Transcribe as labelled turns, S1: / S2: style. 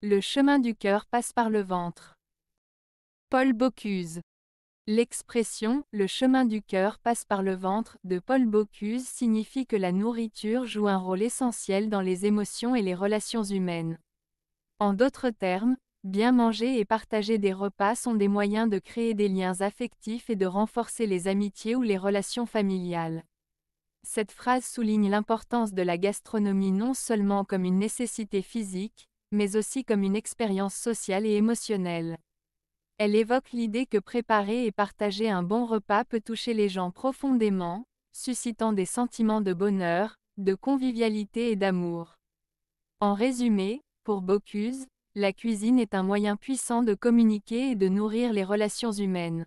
S1: Le chemin du cœur passe par le ventre. Paul Bocuse. L'expression « le chemin du cœur passe par le ventre » de Paul Bocuse signifie que la nourriture joue un rôle essentiel dans les émotions et les relations humaines. En d'autres termes, bien manger et partager des repas sont des moyens de créer des liens affectifs et de renforcer les amitiés ou les relations familiales. Cette phrase souligne l'importance de la gastronomie non seulement comme une nécessité physique, mais aussi comme une expérience sociale et émotionnelle. Elle évoque l'idée que préparer et partager un bon repas peut toucher les gens profondément, suscitant des sentiments de bonheur, de convivialité et d'amour. En résumé, pour Bocuse, la cuisine est un moyen puissant de communiquer et de nourrir les relations humaines.